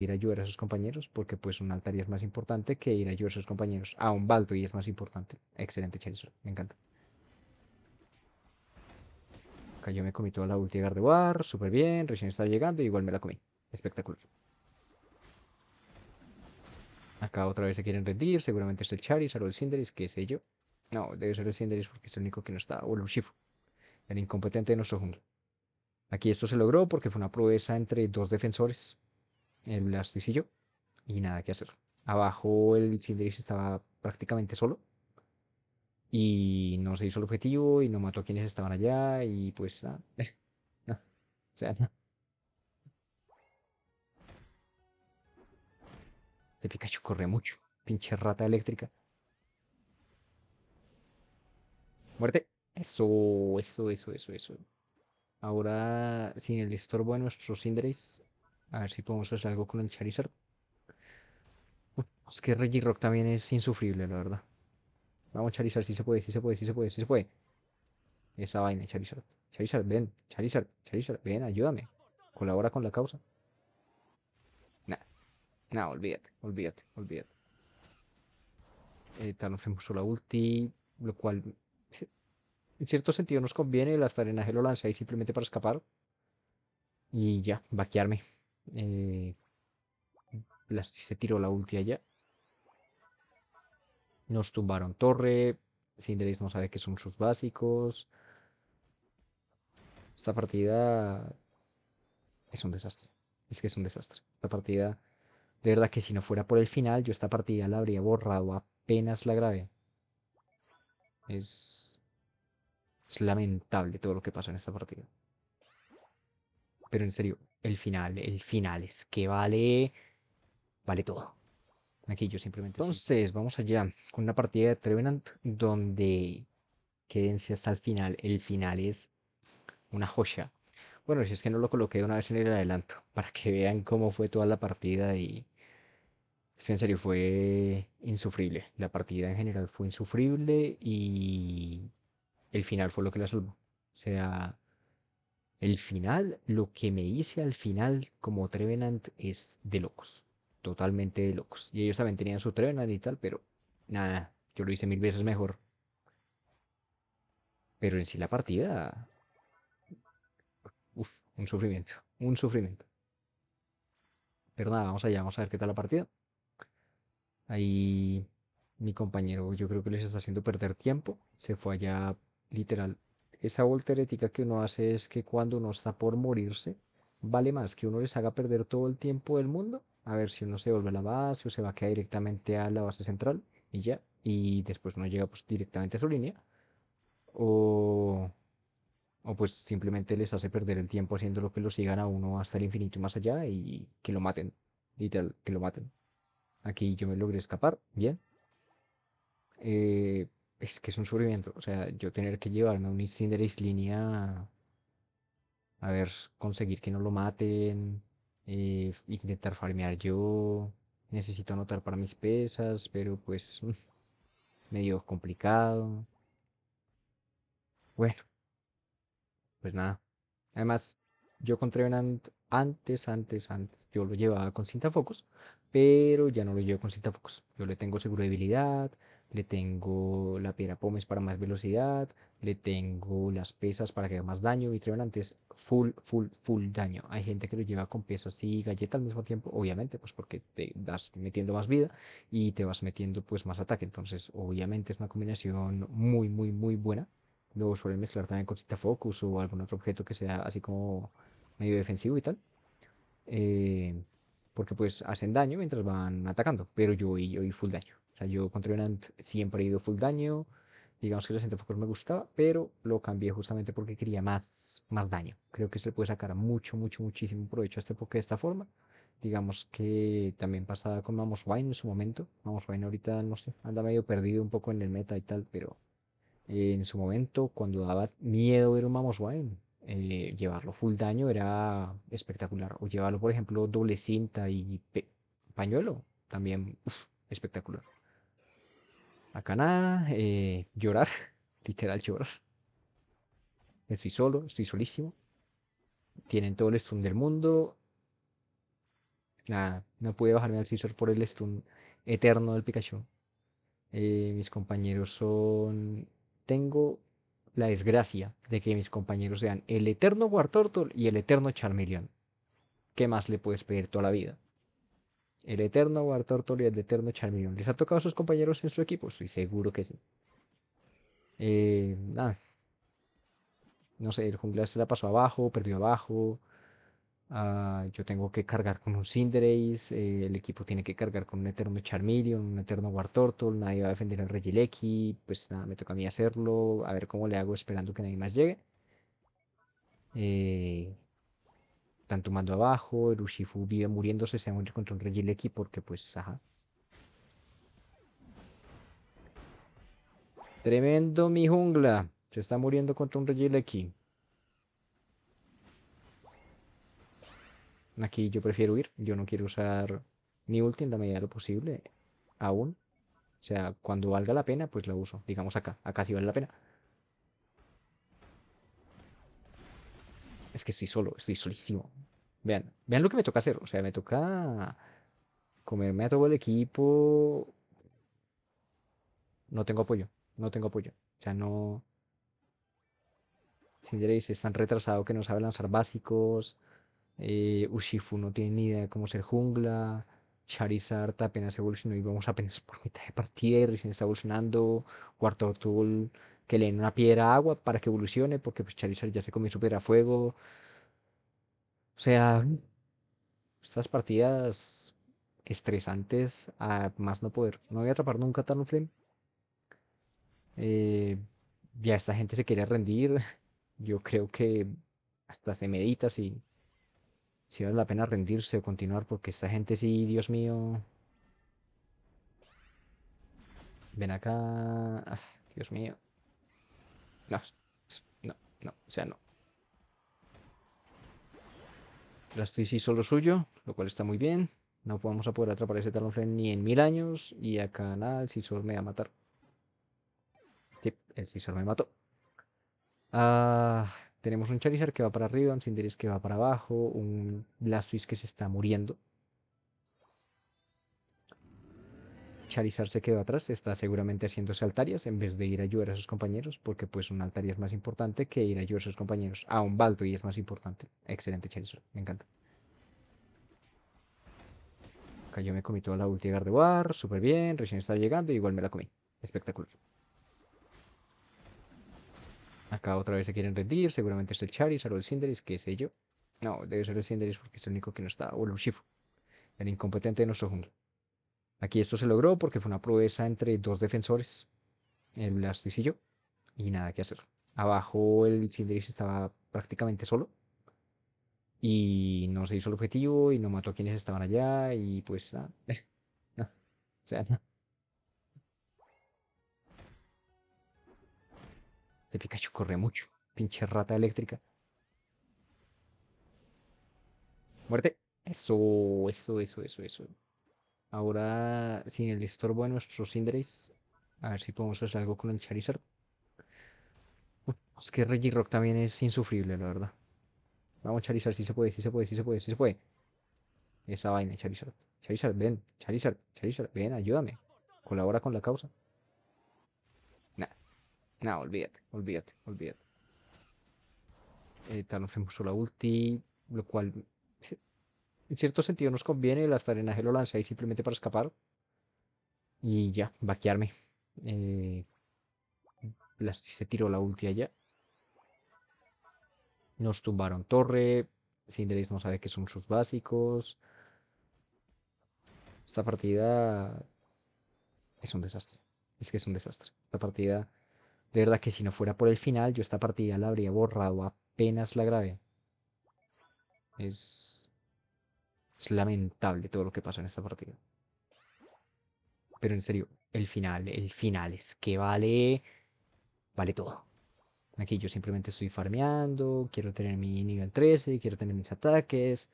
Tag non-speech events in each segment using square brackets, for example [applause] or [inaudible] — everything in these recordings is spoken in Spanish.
ir a ayudar a sus compañeros, porque pues un y es más importante que ir a ayudar a sus compañeros. A un Balto y es más importante. Excelente Charizard, me encanta. Acá yo me comí toda la ulti de Gardevoir, súper bien, recién estaba llegando, y igual me la comí. Espectacular. Acá otra vez se quieren rendir, seguramente es el Charizard o el Cinderis, que sé yo. No, debe ser el Cinderis porque es el único que no está, o el Shifu, el incompetente de nuestro jungle. Aquí esto se logró porque fue una proeza entre dos defensores, el lastricillo. y nada que hacer. Abajo el Cinderace estaba prácticamente solo y no se hizo el objetivo y no mató a quienes estaban allá y pues nada. Eh, no. O sea, no. Este Pikachu corre mucho. Pinche rata eléctrica. Muerte. Eso, eso, eso, eso, eso. Ahora, sin el estorbo de nuestro Cinderace, a ver si podemos hacer algo con el Charizard. Es que Regirock también es insufrible, la verdad. Vamos, Charizard, si se puede, si se puede, si se puede, si se puede. Esa vaina, Charizard. Charizard, ven. Charizard, Charizard, ven, ayúdame. Colabora con la causa. Nah. Nah, olvídate, olvídate, olvídate. Eh, Talonflame la ulti, lo cual... En cierto sentido nos conviene, el hasta arenaje lo lanza ahí simplemente para escapar. Y ya, vaquearme. Eh, se tiró la ulti allá. Nos tumbaron torre. sin no sabe que son sus básicos. Esta partida es un desastre. Es que es un desastre. la partida, de verdad que si no fuera por el final, yo esta partida la habría borrado apenas la grabé. Es, es lamentable todo lo que pasó en esta partida. Pero en serio, el final, el final es que vale, vale todo. Aquí yo simplemente... Entonces, vamos allá con una partida de Trevenant donde quédense hasta el final. El final es una joya. Bueno, si es que no lo coloqué una vez en el adelanto, [laughs] para que vean cómo fue toda la partida y... en serio, fue insufrible. La partida en general fue insufrible y el final fue lo que la salvó. O sea, el final, lo que me hice al final como Trevenant es de locos. Totalmente de locos. Y ellos también tenían su Trevenant y tal, pero nada, yo lo hice mil veces mejor. Pero en sí la partida... Uf, un sufrimiento, un sufrimiento. Pero nada, vamos allá, vamos a ver qué tal la partida. Ahí mi compañero yo creo que les está haciendo perder tiempo. Se fue allá literal esa volterética que uno hace es que cuando uno está por morirse, vale más que uno les haga perder todo el tiempo del mundo, a ver si uno se vuelve a la base o se va a quedar directamente a la base central y ya, y después uno llega pues, directamente a su línea, o, o pues simplemente les hace perder el tiempo haciendo lo que lo sigan a uno hasta el infinito y más allá y que lo maten, literal, que lo maten. Aquí yo me logré escapar, bien. Eh, es que es un sufrimiento. O sea, yo tener que llevarme a un de línea a, ver, conseguir que no lo maten, eh, intentar farmear yo. Necesito anotar para mis pesas, pero pues [laughs] medio complicado. Bueno, pues nada. Además, yo con antes, antes, antes, yo lo llevaba con cinta focos, pero ya no lo llevo con cinta focos, Yo le tengo seguro de habilidad le tengo la piedra pomes para más velocidad, le tengo las pesas para que haga más daño y antes full, full, full daño. Hay gente que lo lleva con pesas y galleta al mismo tiempo, obviamente, pues porque te das metiendo más vida y te vas metiendo pues más ataque. Entonces, obviamente es una combinación muy, muy, muy buena. Luego suelen mezclar también con cita focus o algún otro objeto que sea así como medio defensivo y tal. Eh, porque pues hacen daño mientras van atacando, pero yo y yo y full daño. O sea, yo contra siempre he ido full daño. Digamos que el Focus me gustaba, pero lo cambié justamente porque quería más, más daño. Creo que se le puede sacar mucho, mucho, muchísimo provecho a este poke de esta forma. Digamos que también pasaba con Mamoswine Wine en su momento. Mamoswine ahorita, no sé, anda medio perdido un poco en el meta y tal, pero eh, en su momento, cuando daba miedo ver un Mamoswine, Wine, eh, llevarlo full daño era espectacular. O llevarlo, por ejemplo, doble cinta y pañuelo, también espectacular. Acá nada, eh, llorar, [laughs] literal llorar. Estoy solo, estoy solísimo. Tienen todo el stun del mundo. no pude bajarme al scissor por el stun eterno del Pikachu. Eh, mis compañeros son... Tengo la desgracia de que mis compañeros sean el eterno Wartortle y el eterno Charmeleon. ¿Qué más le puedes pedir toda la vida? El eterno War y el eterno Charmeleon. ¿Les ha tocado a sus compañeros en su equipo? Estoy seguro que sí. Eh, no sé, el jungla se la pasó abajo, perdió abajo. Ah, yo tengo que cargar con un Cinderace. Eh, el equipo tiene que cargar con un eterno Charmeleon, un eterno War Nadie va a defender al Regieleki. Pues nada, me toca a mí hacerlo. A ver cómo le hago esperando que nadie más llegue. Eh, tanto tomando abajo, el Ushifu vive muriéndose, se va a contra un Regileki porque pues, ajá. Tremendo mi jungla, se está muriendo contra un Regileki. Aquí yo prefiero ir yo no quiero usar mi ulti en la medida de lo posible, aún. O sea, cuando valga la pena, pues la uso. Digamos acá, acá sí vale la pena. Es que estoy solo, estoy solísimo. Vean, vean lo que me toca hacer. O sea, me toca comerme a todo el equipo. No tengo apoyo. No tengo apoyo. O sea, no. Cinder dice, es tan retrasado que no sabe lanzar básicos. Eh, Ushifu no tiene ni idea cómo ser jungla. Charizard apenas evolucionó y vamos apenas por mitad de partida y recién está evolucionando. tool que le en una piedra agua para que evolucione porque pues Charizard ya se comió piedra a fuego. O sea, estas partidas estresantes a más no poder. No voy a atrapar nunca a Eh, ya esta gente se quiere rendir. [laughs] Yo creo que hasta se medita si, si vale la pena rendirse o continuar, porque esta gente sí, Dios mío. Ven acá. Ah, Dios mío. No, no, no, o sea, no. Blastoise hizo lo suyo, lo cual está muy bien. No vamos a poder atrapar ese Talonflame ni en mil años. Y acá nada, el Scizor me va a matar. Sí, el Scizor me mató. Ah, tenemos un Charizard que va para arriba, un Cinderace que va para abajo, un Blastoise que se está muriendo. Charizard se quedó atrás, está seguramente haciéndose altarias en vez de ir a ayudar a sus compañeros, porque pues un altaria es más importante que ir a ayudar a sus compañeros. ah, un balto y es más importante. Excelente Charizard, me encanta. Acá yo me comí toda la ulti de Gardevoir, súper bien, recién está llegando, y igual me la comí. Espectacular. Acá otra vez se quieren rendir, seguramente es el Charizard o el Cinderis, que sé yo. No, debe ser el Cinderis porque es el único que no está, o el Ushifu, El incompetente de nuestro jungla. Aquí esto se logró porque fue una proeza entre dos defensores, el Blastoise y y nada que hacer. Abajo el Cindrix estaba prácticamente solo y no se hizo el objetivo y no mató a quienes estaban allá y pues nada. [laughs] Eh, no. O sea, no. Pikachu corre mucho. Pinche rata eléctrica. Muerte. Eso, eso, eso, eso, eso. Ahora, sin el estorbo de nuestros Cinderace, a ver si podemos hacer algo con el Charizard. es que Regirock también es insufrible, la verdad. Vamos, Charizard, si se puede, si se puede, si se puede, si se puede. Esa vaina, Charizard. Charizard, ven. Charizard, Charizard, ven, ayúdame. Colabora con la causa. Nah. Nah, olvídate, olvídate, olvídate. Eh, Talonflame puso la ulti, lo cual en cierto sentido nos conviene, el astarenaje lo lanza ahí simplemente para escapar. Y ya, vaquearme. Eh, se tiró la ulti allá. Nos tumbaron torre. Cinderis no sabe que son sus básicos. Esta partida es un desastre. Es que es un desastre. Esta partida, de verdad que si no fuera por el final, yo esta partida la habría borrado apenas la grave. Es es lamentable todo lo que pasa en esta partida. Pero en serio, el final, el final es que vale... Vale todo. Aquí yo simplemente estoy farmeando, quiero tener mi nivel 13, quiero tener mis ataques.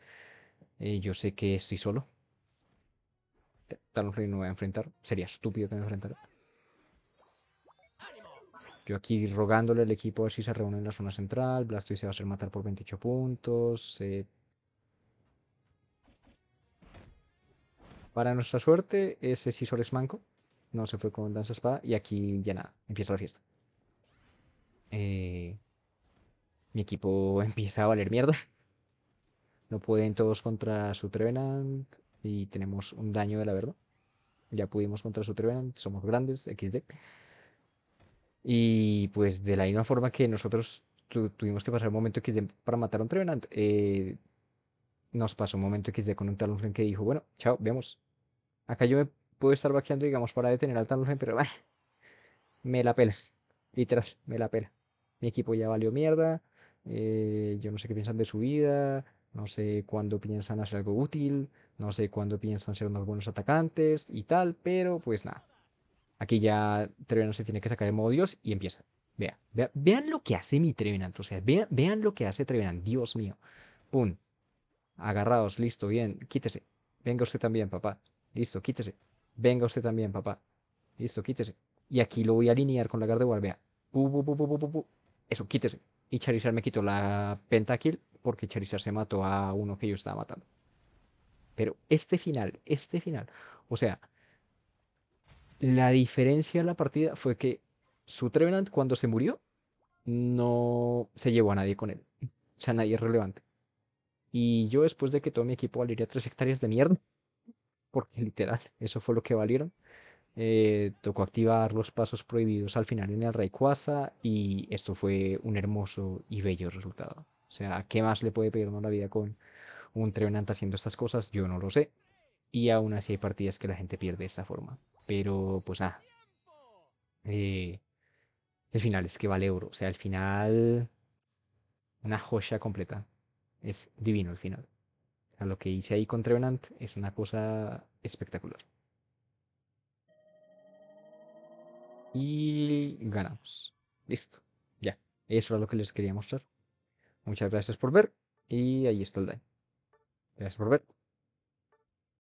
Eh, yo sé que estoy solo. tal no voy a enfrentar. Sería estúpido que me enfrentara. Yo aquí rogándole al equipo a ver si se reúne en la zona central. Blastoise se va a ser matar por 28 puntos. Eh, Para nuestra suerte, ese Cisor es manco. No se fue con danza espada. Y aquí ya nada, empieza la fiesta. Eh, mi equipo [laughs] empieza a valer mierda. No pueden todos contra su Trevenant. Y tenemos un daño de la verdad. Ya pudimos contra su Trevenant. Somos grandes, XD. Y pues de la misma forma que nosotros tuvimos que pasar un momento XD para matar a un Trevenant. Eh, nos pasó un momento XD con un Talonflame que dijo, bueno, chao, vemos. Acá yo me puedo estar vaqueando, digamos, para detener al Talonflame, pero vale. [sighs] me la pela. Literal, me la pela. Mi equipo ya valió mierda. Eh, yo no sé qué piensan de su vida. No sé cuándo piensan hacer algo útil. No sé cuándo piensan ser unos buenos atacantes y tal, pero pues nada. Aquí ya Trevenant se tiene que sacar de modo y empieza. Vea, vean lo que hace mi Trevenant. O sea, vean lo que hace Trevenant. Dios mío. Pum. Agarrados, listo, bien. Quítese. Venga usted también, papá. Listo, quítese. Venga usted también, papá. Listo, quítese. Y aquí lo voy a alinear con la Gardevoir, de Eso, quítese. Y Charizard me quitó la pentakill porque Charizard se mató a uno que yo estaba matando. Pero este final, este final. O sea, la diferencia en la partida fue que su Trevenant cuando se murió no se llevó a nadie con él. O sea, nadie es relevante. Y yo después de que todo mi equipo valiera tres hectáreas de mierda porque [laughs] literal, eso fue lo que valieron. Eh, tocó activar los pasos prohibidos al final en el Rayquaza y esto fue un hermoso y bello resultado. O sea, ¿qué más le puede pedir la vida con un Trevenant haciendo estas cosas? Yo no lo sé. Y aún así hay partidas que la gente pierde de esta forma. Pero pues ah. Eh, el final es que vale oro. O sea, el final... Una joya completa. Es divino el final a lo que hice ahí con Trevenant es una cosa espectacular. Y ganamos. Listo. Ya. Eso era lo que les quería mostrar. Muchas gracias por ver. Y ahí está el daño. Gracias por ver.